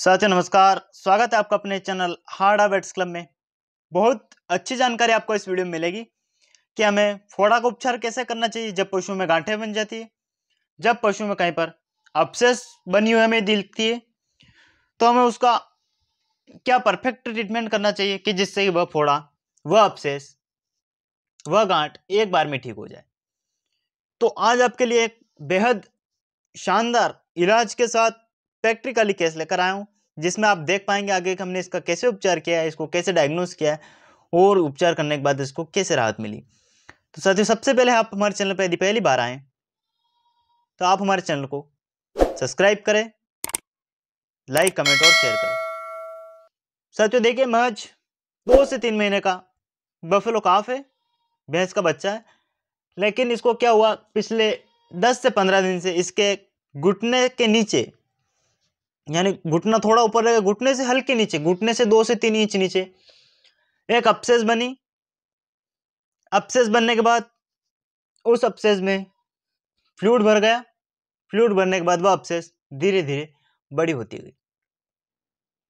साथियों नमस्कार स्वागत है आपका अपने चैनल हार्ड हाबेट्स क्लब में बहुत अच्छी जानकारी आपको इस वीडियो में मिलेगी कि हमें फोड़ा का उपचार कैसे करना चाहिए जब पशु में गांठें बन जाती है जब पशु में कहीं पर अपसेस बनी हुई हमें दिखती है तो हमें उसका क्या परफेक्ट ट्रीटमेंट करना चाहिए कि जिससे कि वह फोड़ा वह अपसेस वह गांठ एक बार में ठीक हो जाए तो आज आपके लिए एक बेहद शानदार इलाज के साथ प्रैक्टिकली केस लेकर आया हूँ जिसमें आप देख पाएंगे आगे कि हमने इसका कैसे उपचार किया है इसको कैसे डायग्नोस किया है और उपचार करने के बाद इसको कैसे राहत मिली तो साथियों सबसे पहले आप हमारे चैनल पर यदि पहली बार आएँ तो आप हमारे चैनल को सब्सक्राइब करें लाइक कमेंट और शेयर करें साथियों देखिए महज दो से तीन महीने का बफेलो काफ है भैंस का बच्चा है लेकिन इसको क्या हुआ पिछले दस से पंद्रह दिन से इसके घुटने के नीचे यानी घुटना थोड़ा ऊपर रहेगा घुटने से हल्के नीचे घुटने से दो से तीन इंच नीचे एक अपसेस बनी अपसेस बनने के बाद उस अपसेस में फ्लूड भर गया फ्लूड भरने के बाद वह अपसेस धीरे धीरे बड़ी होती गई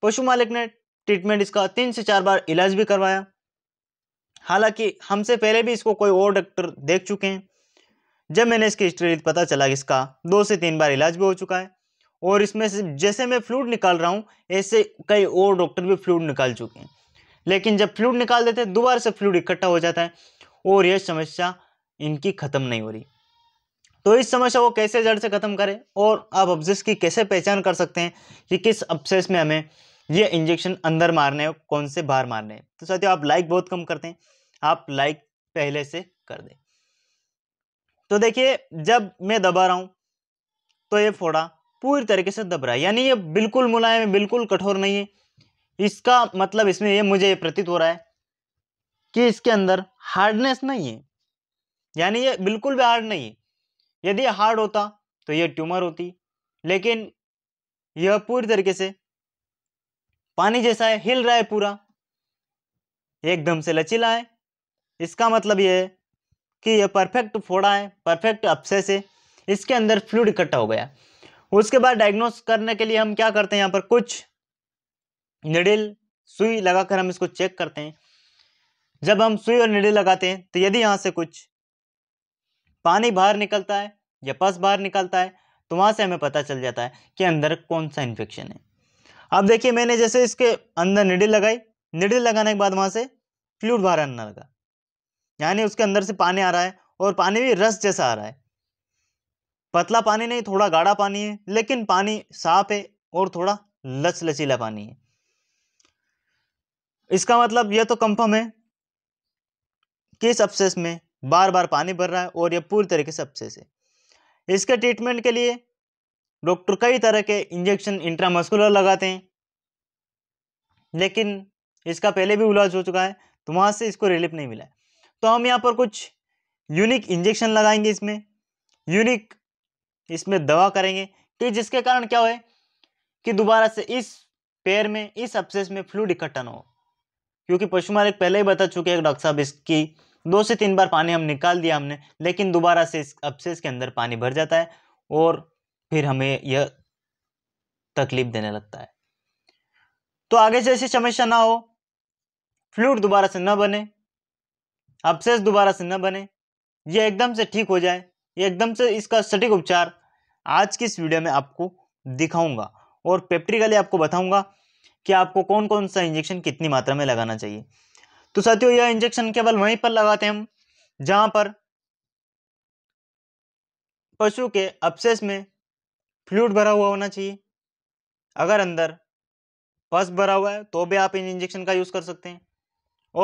पशु मालिक ने ट्रीटमेंट इसका तीन से चार बार इलाज भी करवाया हालांकि हमसे पहले भी इसको कोई और डॉक्टर देख चुके हैं जब मैंने इसकी हिस्ट्री पता चला कि इसका दो से तीन बार इलाज भी हो चुका है और इसमें से जैसे मैं फ्लूड निकाल रहा हूँ ऐसे कई और डॉक्टर भी फ्लूड निकाल चुके हैं लेकिन जब फ्लूड निकाल देते हैं दोबारा से फ्लूड इकट्ठा हो जाता है और यह समस्या इनकी ख़त्म नहीं हो रही तो इस समस्या को कैसे जड़ से ख़त्म करें और आप अब्जेस की कैसे पहचान कर सकते हैं कि किस अब्सेस में हमें ये इंजेक्शन अंदर मारने हैं कौन से बाहर मारने हैं तो साथियों आप लाइक बहुत कम करते हैं आप लाइक पहले से कर दें तो देखिए जब मैं दबा रहा हूँ तो ये फोड़ा पूरी तरीके से दब रहा है यानी ये बिल्कुल मुलायम है बिल्कुल कठोर नहीं है इसका मतलब इसमें ये मुझे प्रतीत हो रहा है कि इसके अंदर हार्डनेस नहीं है यानी ये बिल्कुल भी हार्ड नहीं है यदि हार्ड होता तो ये ट्यूमर होती लेकिन यह पूरी तरीके से पानी जैसा है हिल रहा है पूरा एकदम से लचीला है इसका मतलब यह है कि यह परफेक्ट फोड़ा है परफेक्ट अपसेस है इसके अंदर फ्लूड इकट्ठा हो गया उसके बाद डायग्नोस करने के लिए हम क्या करते हैं यहाँ पर कुछ निडिल सुई लगाकर हम इसको चेक करते हैं जब हम सुई और निडिल लगाते हैं तो यदि यहाँ से कुछ पानी बाहर निकलता है या पस बाहर निकलता है तो वहाँ से हमें पता चल जाता है कि अंदर कौन सा इन्फेक्शन है अब देखिए मैंने जैसे इसके अंदर निडिल लगाई निडिल लगाने के बाद वहाँ से फ्लूड बाहर आने लगा यानी उसके अंदर से पानी आ रहा है और पानी भी रस जैसा आ रहा है पतला पानी नहीं थोड़ा गाढ़ा पानी है लेकिन पानी साफ है और थोड़ा लच लचीला पानी है इसका मतलब यह तो कंफर्म है कि इस अपसेस में बार बार पानी भर रहा है और यह पूरी तरीके से अपसेस है इसके ट्रीटमेंट के लिए डॉक्टर कई तरह के इंजेक्शन इंट्रामस्कुलर लगाते हैं लेकिन इसका पहले भी इलाज हो चुका है तो वहां से इसको रिलीफ नहीं मिला है तो हम यहाँ पर कुछ यूनिक इंजेक्शन लगाएंगे इसमें यूनिक इसमें दवा करेंगे कि तो जिसके कारण क्या हो कि दोबारा से इस पैर में इस अपसेस में फ्लूड इकट्ठा ना हो क्योंकि पशु मालिक पहले ही बता चुके हैं डॉक्टर साहब इसकी दो से तीन बार पानी हम निकाल दिया हमने लेकिन दोबारा से इस अपसेस के अंदर पानी भर जाता है और फिर हमें यह तकलीफ देने लगता है तो आगे से ऐसी समस्या ना हो फ्लूड दोबारा से न बने अपसेस दोबारा से न बने ये एकदम से ठीक हो जाए ये एकदम से इसका सटीक उपचार आज की इस वीडियो में आपको दिखाऊंगा और प्रैक्टिकली आपको बताऊंगा कि आपको कौन कौन सा इंजेक्शन कितनी मात्रा में लगाना चाहिए तो साथियों यह इंजेक्शन केवल वहीं पर लगाते हैं हम जहां पर पशु के अपसेस में फ्लूड भरा हुआ होना चाहिए अगर अंदर पस भरा हुआ है तो भी आप इन इंजेक्शन का यूज़ कर सकते हैं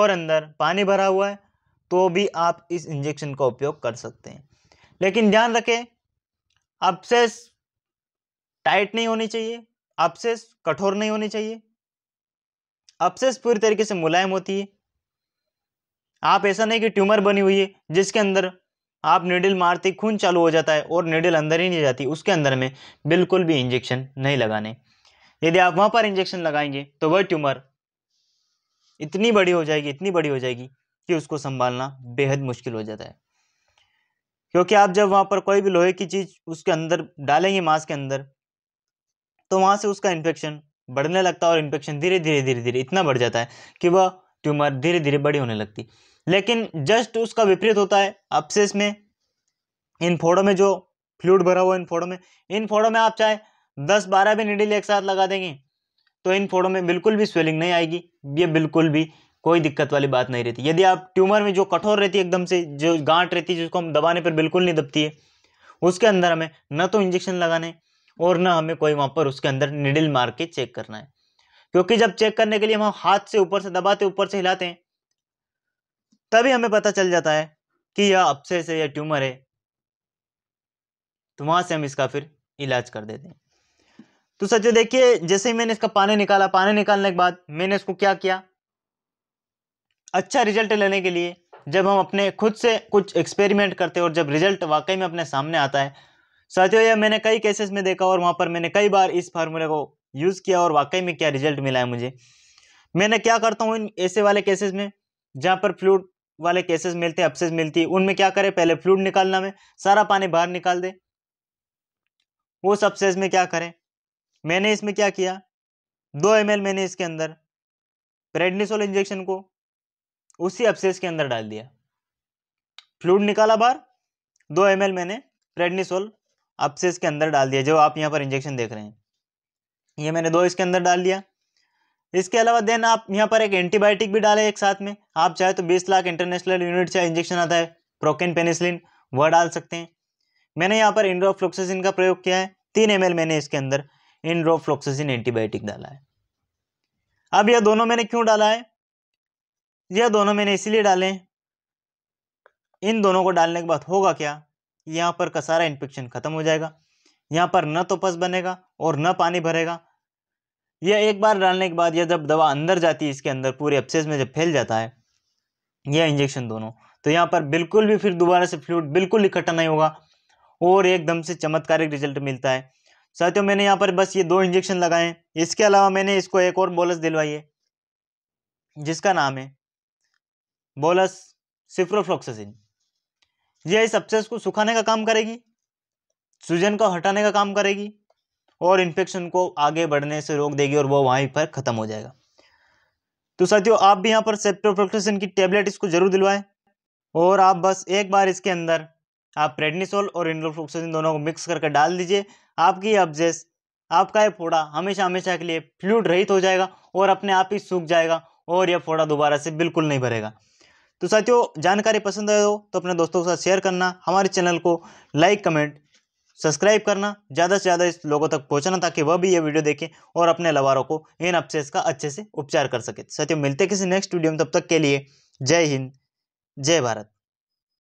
और अंदर पानी भरा हुआ है तो भी आप इस इंजेक्शन का उपयोग कर सकते हैं लेकिन ध्यान रखें अपसेस टाइट नहीं होनी चाहिए अपसेस कठोर नहीं होनी चाहिए अपसेस पूरी तरीके से मुलायम होती है आप ऐसा नहीं कि ट्यूमर बनी हुई है जिसके अंदर आप नीडल मारते खून चालू हो जाता है और नीडल अंदर ही नहीं जाती उसके अंदर में बिल्कुल भी इंजेक्शन नहीं लगाने यदि आप वहाँ पर इंजेक्शन लगाएंगे तो वह ट्यूमर इतनी बड़ी हो जाएगी इतनी बड़ी हो जाएगी कि उसको संभालना बेहद मुश्किल हो जाता है क्योंकि आप जब वहाँ पर कोई भी लोहे की चीज़ उसके अंदर डालेंगे मांस के अंदर तो वहाँ से उसका इन्फेक्शन बढ़ने लगता है और इन्फेक्शन धीरे धीरे धीरे धीरे इतना बढ़ जाता है कि वह ट्यूमर धीरे धीरे बड़ी होने लगती लेकिन जस्ट उसका विपरीत होता है अपसेस में इन फोड़ों में जो फ्लूड भरा हुआ इन फोड़ों में इन फोड़ों में आप चाहे दस बारह भी निडिल एक साथ लगा देंगे तो इन फोड़ों में बिल्कुल भी स्वेलिंग नहीं आएगी ये बिल्कुल भी कोई दिक्कत वाली बात नहीं रहती यदि आप ट्यूमर में जो कठोर रहती है एकदम से जो गांठ रहती है जिसको हम दबाने पर बिल्कुल नहीं दबती है उसके अंदर हमें न तो इंजेक्शन लगाने और न हमें कोई वहाँ पर उसके अंदर निडिल मार के चेक करना है क्योंकि जब चेक करने के लिए हम हाथ से ऊपर से दबाते ऊपर से हिलाते हैं तभी हमें पता चल जाता है कि यह अपसेस है या ट्यूमर है तो वहां से हम इसका फिर इलाज कर देते हैं तो सचो देखिए जैसे ही मैंने इसका पानी निकाला पानी निकालने के बाद मैंने इसको क्या किया अच्छा रिजल्ट लेने के लिए जब हम अपने खुद से कुछ एक्सपेरिमेंट करते हैं और जब रिजल्ट वाकई में अपने सामने आता है साथियों यह मैंने कई केसेस में देखा और वहाँ पर मैंने कई बार इस फार्मूले को यूज़ किया और वाकई में क्या रिजल्ट मिला है मुझे मैंने क्या करता हूँ इन ऐसे वाले केसेस में जहाँ पर फ्लूड वाले केसेस मिलते हैं अपसेस मिलती है उनमें क्या करें पहले फ्लूड निकालना में सारा पानी बाहर निकाल दे वो सबसेज में क्या करें मैंने इसमें क्या किया दो एम मैंने इसके अंदर प्रेडनिसोल इंजेक्शन को उसी अपसेस के अंदर डाल दिया फ्लूड निकाला बाहर दो एम मैंने प्रेडनिसोल अपशेष के अंदर डाल दिया जो आप यहाँ पर इंजेक्शन देख रहे हैं ये मैंने दो इसके अंदर डाल दिया इसके अलावा देन आप यहाँ पर एक एंटीबायोटिक भी डाले एक साथ में आप चाहे तो 20 लाख इंटरनेशनल यूनिट से इंजेक्शन आता है प्रोकेन पेनिसिलिन वह डाल सकते हैं मैंने यहाँ पर इंड्रोफ्लोक्सिन का प्रयोग किया है तीन एम मैंने इसके अंदर इंड्रोफ्लोक्सिन एंटीबायोटिक डाला है अब यह दोनों मैंने क्यों डाला है यह दोनों मैंने इसलिए डाले इन दोनों को डालने के बाद होगा क्या यहाँ पर का सारा इन्फेक्शन ख़त्म हो जाएगा यहाँ पर न तो पस बनेगा और न पानी भरेगा यह एक बार डालने के बाद यह जब दवा अंदर जाती है इसके अंदर पूरे अपसेस में जब फैल जाता है यह इंजेक्शन दोनों तो यहाँ पर बिल्कुल भी फिर दोबारा से फ्लूड बिल्कुल इकट्ठा नहीं होगा और एकदम से चमत्कारिक रिजल्ट मिलता है साथियों मैंने यहाँ पर बस ये दो इंजेक्शन लगाए इसके अलावा मैंने इसको एक और बोलस दिलवाई है जिसका नाम है बोलस सिप्रोफ्लोक्सासिन ये अपसेस को सुखाने का काम करेगी सूजन को हटाने का काम करेगी और इन्फेक्शन को आगे बढ़ने से रोक देगी और वो वहीं पर ख़त्म हो जाएगा तो साथियों आप भी यहाँ पर सेप्टोफ्लोक्सासिन की टेबलेट इसको जरूर दिलवाएं और आप बस एक बार इसके अंदर आप प्रेडनिसोल और इंडोफ्लोक्सिन दोनों को मिक्स करके डाल दीजिए आपकी अब्जेस आपका ये फोड़ा हमेशा हमेशा के लिए फ्लूड रहित हो जाएगा और अपने आप ही सूख जाएगा और यह फोड़ा दोबारा से बिल्कुल नहीं भरेगा तो साथियों जानकारी पसंद आए हो तो अपने दोस्तों के साथ शेयर करना हमारे चैनल को लाइक कमेंट सब्सक्राइब करना ज़्यादा से ज़्यादा इस लोगों तक पहुंचना ताकि वह भी ये वीडियो देखें और अपने लवारों को इन अपसेस का अच्छे से उपचार कर सके साथियों मिलते किसी नेक्स्ट वीडियो में तब तक के लिए जय हिंद जय भारत